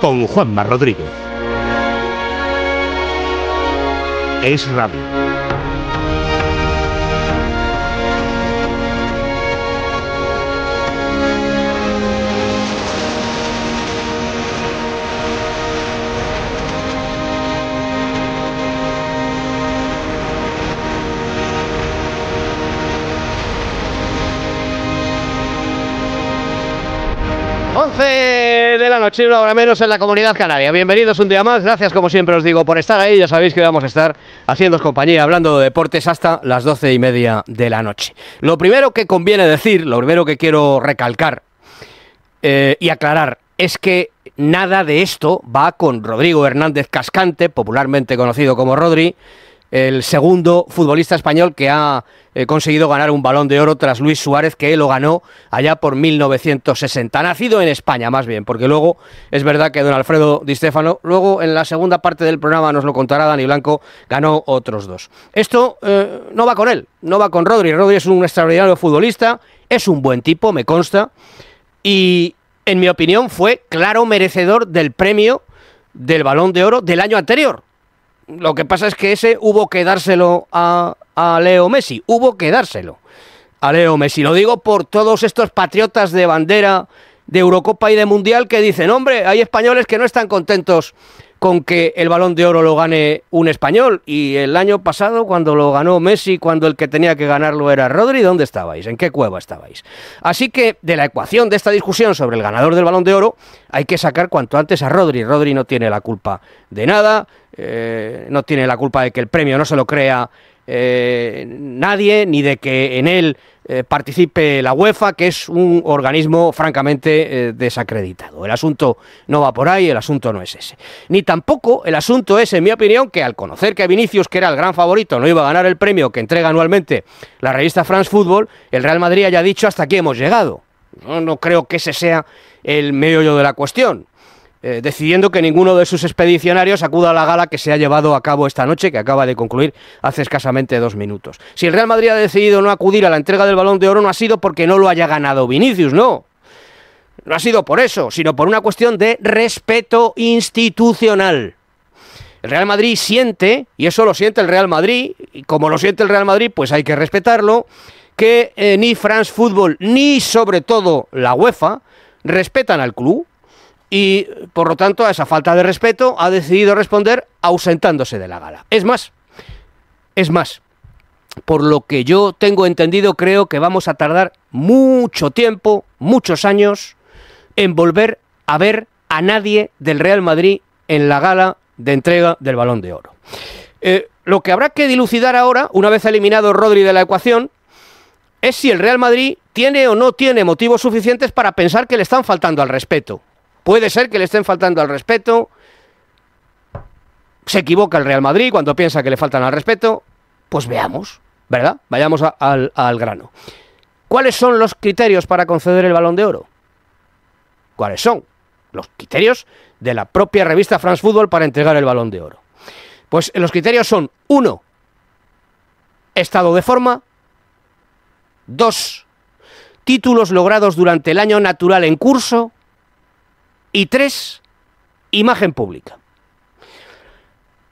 con Juanma Rodríguez. Es rápido. la noche y una hora menos en la comunidad canaria. Bienvenidos un día más, gracias como siempre os digo por estar ahí, ya sabéis que vamos a estar haciendo compañía, hablando de deportes hasta las doce y media de la noche. Lo primero que conviene decir, lo primero que quiero recalcar eh, y aclarar es que nada de esto va con Rodrigo Hernández Cascante, popularmente conocido como Rodri, el segundo futbolista español que ha eh, conseguido ganar un balón de oro tras Luis Suárez, que lo ganó allá por 1960. Nacido en España, más bien, porque luego es verdad que don Alfredo Di Stefano, luego en la segunda parte del programa nos lo contará Dani Blanco, ganó otros dos. Esto eh, no va con él, no va con Rodri. Rodri es un extraordinario futbolista, es un buen tipo, me consta, y en mi opinión fue claro merecedor del premio del balón de oro del año anterior, lo que pasa es que ese hubo que dárselo a, a Leo Messi, hubo que dárselo a Leo Messi. Lo digo por todos estos patriotas de bandera de Eurocopa y de Mundial que dicen, hombre, hay españoles que no están contentos con que el balón de oro lo gane un español. Y el año pasado, cuando lo ganó Messi, cuando el que tenía que ganarlo era Rodri, ¿dónde estabais? ¿En qué cueva estabais? Así que de la ecuación de esta discusión sobre el ganador del balón de oro, hay que sacar cuanto antes a Rodri. Rodri no tiene la culpa de nada, eh, no tiene la culpa de que el premio no se lo crea eh, nadie ni de que en él eh, participe la UEFA, que es un organismo francamente eh, desacreditado. El asunto no va por ahí, el asunto no es ese. Ni tampoco el asunto es, en mi opinión, que al conocer que Vinicius, que era el gran favorito, no iba a ganar el premio que entrega anualmente la revista France Football, el Real Madrid haya dicho hasta aquí hemos llegado. No, no creo que ese sea el meollo de la cuestión. Eh, decidiendo que ninguno de sus expedicionarios acuda a la gala que se ha llevado a cabo esta noche, que acaba de concluir hace escasamente dos minutos. Si el Real Madrid ha decidido no acudir a la entrega del balón de oro, no ha sido porque no lo haya ganado Vinicius, no. No ha sido por eso, sino por una cuestión de respeto institucional. El Real Madrid siente, y eso lo siente el Real Madrid, y como lo siente el Real Madrid, pues hay que respetarlo, que eh, ni France Football ni sobre todo la UEFA respetan al club, y, por lo tanto, a esa falta de respeto ha decidido responder ausentándose de la gala. Es más, es más, por lo que yo tengo entendido, creo que vamos a tardar mucho tiempo, muchos años, en volver a ver a nadie del Real Madrid en la gala de entrega del Balón de Oro. Eh, lo que habrá que dilucidar ahora, una vez eliminado Rodri de la ecuación, es si el Real Madrid tiene o no tiene motivos suficientes para pensar que le están faltando al respeto. Puede ser que le estén faltando al respeto. Se equivoca el Real Madrid cuando piensa que le faltan al respeto. Pues veamos, ¿verdad? Vayamos al, al grano. ¿Cuáles son los criterios para conceder el balón de oro? ¿Cuáles son? Los criterios de la propia revista France Football para entregar el balón de oro. Pues los criterios son, uno, estado de forma, dos, títulos logrados durante el año natural en curso, y tres, imagen pública.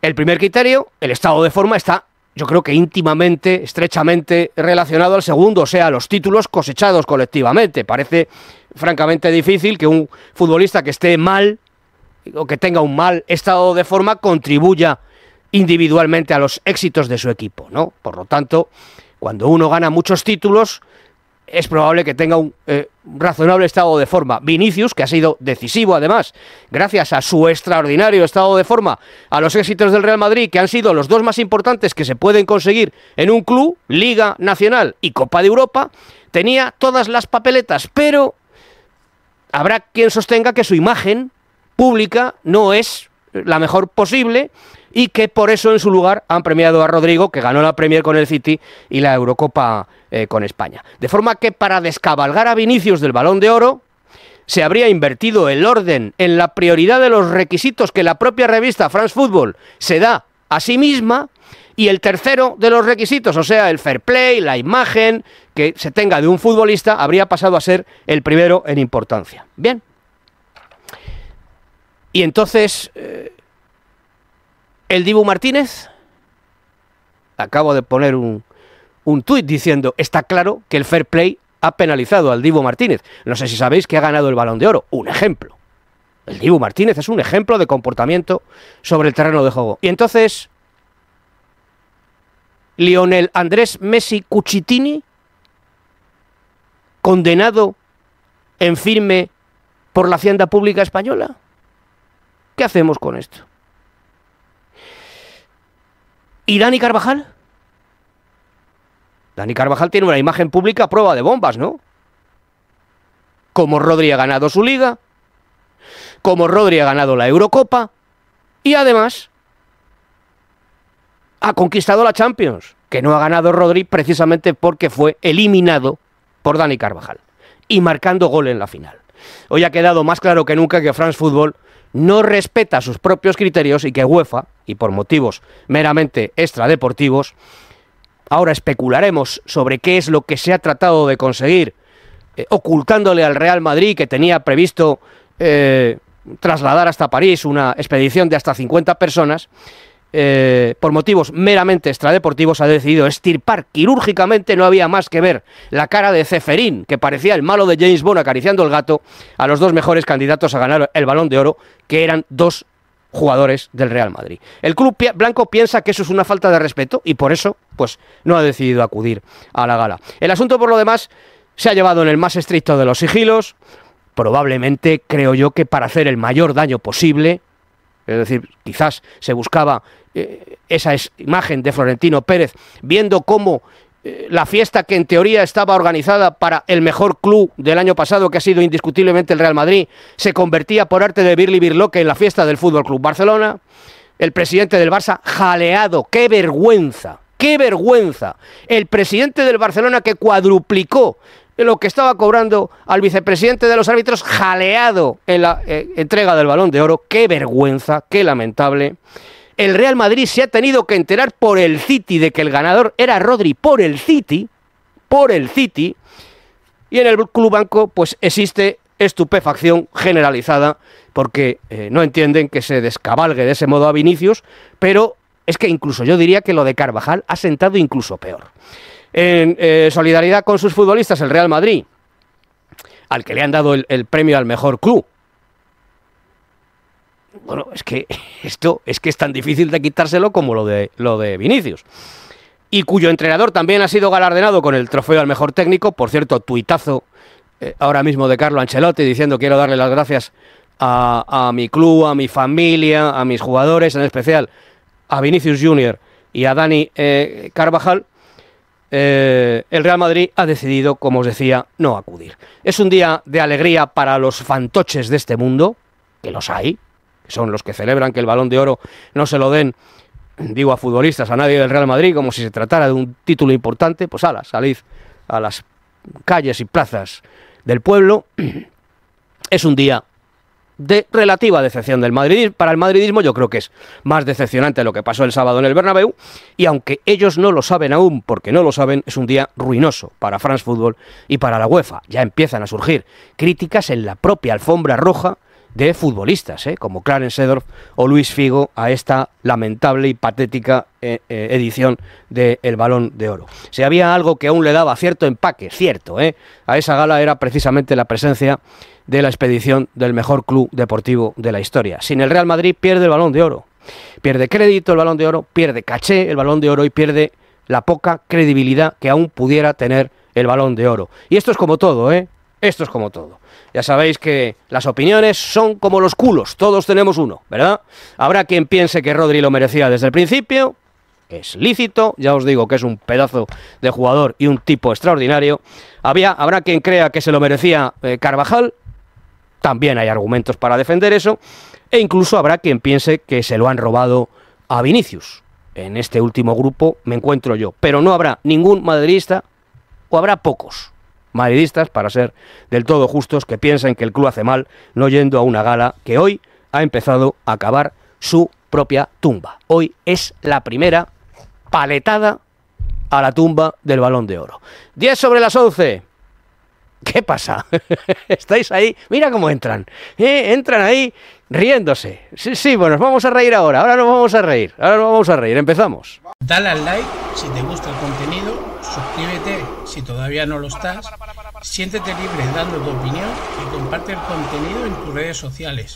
El primer criterio, el estado de forma, está yo creo que íntimamente, estrechamente relacionado al segundo, o sea, los títulos cosechados colectivamente. Parece francamente difícil que un futbolista que esté mal o que tenga un mal estado de forma contribuya individualmente a los éxitos de su equipo, ¿no? Por lo tanto, cuando uno gana muchos títulos, es probable que tenga eh, un razonable estado de forma. Vinicius, que ha sido decisivo además, gracias a su extraordinario estado de forma, a los éxitos del Real Madrid, que han sido los dos más importantes que se pueden conseguir en un club, Liga Nacional y Copa de Europa, tenía todas las papeletas, pero habrá quien sostenga que su imagen pública no es la mejor posible y que por eso en su lugar han premiado a Rodrigo, que ganó la Premier con el City y la Eurocopa eh, con España. De forma que para descabalgar a Vinicius del balón de oro, se habría invertido el orden en la prioridad de los requisitos que la propia revista France Football se da a sí misma y el tercero de los requisitos, o sea, el fair play, la imagen que se tenga de un futbolista, habría pasado a ser el primero en importancia. Bien. Y entonces, eh, el Dibu Martínez, acabo de poner un, tuit diciendo, está claro que el fair play ha penalizado al Dibu Martínez. No sé si sabéis que ha ganado el balón de oro. Un ejemplo. El Dibu Martínez es un ejemplo de comportamiento sobre el terreno de juego. Y entonces, Lionel Andrés Messi Cucitini, condenado en firme por la hacienda pública española. ¿Qué hacemos con esto? ¿Y Dani Carvajal? Dani Carvajal tiene una imagen pública a prueba de bombas, ¿no? Como Rodri ha ganado su liga, como Rodri ha ganado la Eurocopa y además ha conquistado la Champions, que no ha ganado Rodri precisamente porque fue eliminado por Dani Carvajal y marcando gol en la final. Hoy ha quedado más claro que nunca que France Football no respeta sus propios criterios y que UEFA y por motivos meramente extradeportivos, ahora especularemos sobre qué es lo que se ha tratado de conseguir, eh, ocultándole al Real Madrid que tenía previsto eh, trasladar hasta París una expedición de hasta 50 personas. Eh, por motivos meramente extradeportivos, ha decidido estirpar quirúrgicamente. No había más que ver la cara de Ceferín, que parecía el malo de James Bond acariciando el gato, a los dos mejores candidatos a ganar el balón de oro, que eran dos jugadores del Real Madrid. El club blanco piensa que eso es una falta de respeto y por eso pues no ha decidido acudir a la gala. El asunto por lo demás se ha llevado en el más estricto de los sigilos, probablemente creo yo que para hacer el mayor daño posible, es decir, quizás se buscaba eh, esa imagen de Florentino Pérez viendo cómo eh, la fiesta que en teoría estaba organizada para el mejor club del año pasado, que ha sido indiscutiblemente el Real Madrid, se convertía por arte de Birli Birloque en la fiesta del Fútbol Club Barcelona. El presidente del Barça jaleado, qué vergüenza, qué vergüenza. El presidente del Barcelona que cuadruplicó lo que estaba cobrando al vicepresidente de los árbitros jaleado en la eh, entrega del balón de oro, qué vergüenza, qué lamentable el Real Madrid se ha tenido que enterar por el City de que el ganador era Rodri por el City, por el City, y en el Club Banco pues existe estupefacción generalizada porque eh, no entienden que se descabalgue de ese modo a Vinicius, pero es que incluso yo diría que lo de Carvajal ha sentado incluso peor. En eh, solidaridad con sus futbolistas, el Real Madrid, al que le han dado el premio al mejor club, bueno, es que esto es que es tan difícil de quitárselo como lo de lo de Vinicius. Y cuyo entrenador también ha sido galardonado con el trofeo al mejor técnico, por cierto, tuitazo eh, ahora mismo de Carlo Ancelotti diciendo quiero darle las gracias a, mi club, a mi familia, a mis jugadores, en especial a Vinicius Junior y a Dani eh, Carvajal. Eh, el Real Madrid ha decidido, como os decía, no acudir. Es un día de alegría para los fantoches de este mundo, que los hay, son los que celebran que el balón de oro no se lo den, digo a futbolistas, a nadie del Real Madrid, como si se tratara de un título importante, pues ala, salid a las calles y plazas del pueblo. Es un día de relativa decepción del madridismo. Para el madridismo yo creo que es más decepcionante lo que pasó el sábado en el Bernabéu y aunque ellos no lo saben aún, porque no lo saben, es un día ruinoso para France Football y para la UEFA. Ya empiezan a surgir críticas en la propia alfombra roja de futbolistas, ¿eh? como Clarence Sedorf o Luis Figo, a esta lamentable y patética eh, eh, edición del el Balón de Oro. Si había algo que aún le daba cierto empaque, cierto, eh, a esa gala era precisamente la presencia de la expedición del mejor club deportivo de la historia. Sin el Real Madrid pierde el Balón de Oro. Pierde crédito el Balón de Oro, pierde caché el Balón de Oro y pierde la poca credibilidad que aún pudiera tener el Balón de Oro. Y esto es como todo, ¿eh? Esto es como todo. Ya sabéis que las opiniones son como los culos, todos tenemos uno, ¿verdad? Habrá quien piense que Rodri lo merecía desde el principio, es lícito, ya os digo que es un pedazo de jugador y un tipo extraordinario. Había, habrá quien crea que se lo merecía eh, Carvajal, también hay argumentos para defender eso, e incluso habrá quien piense que se lo han robado a Vinicius. En este último grupo me encuentro yo, pero no habrá ningún madridista o habrá pocos madridistas, para ser del todo justos, que piensan que el club hace mal no yendo a una gala que hoy ha empezado a acabar su propia tumba. Hoy es la primera paletada a la tumba del balón de oro. 10 sobre las 11. ¿Qué pasa? Estáis ahí, mira cómo entran. ¿Eh? Entran ahí riéndose. Sí, sí, bueno, nos vamos a reír ahora. Ahora nos vamos a reír. Ahora nos vamos a reír. Empezamos. Dale al like si te gusta el contenido Suscríbete si todavía no lo estás. Siéntete libre dando tu opinión y comparte el contenido en tus redes sociales.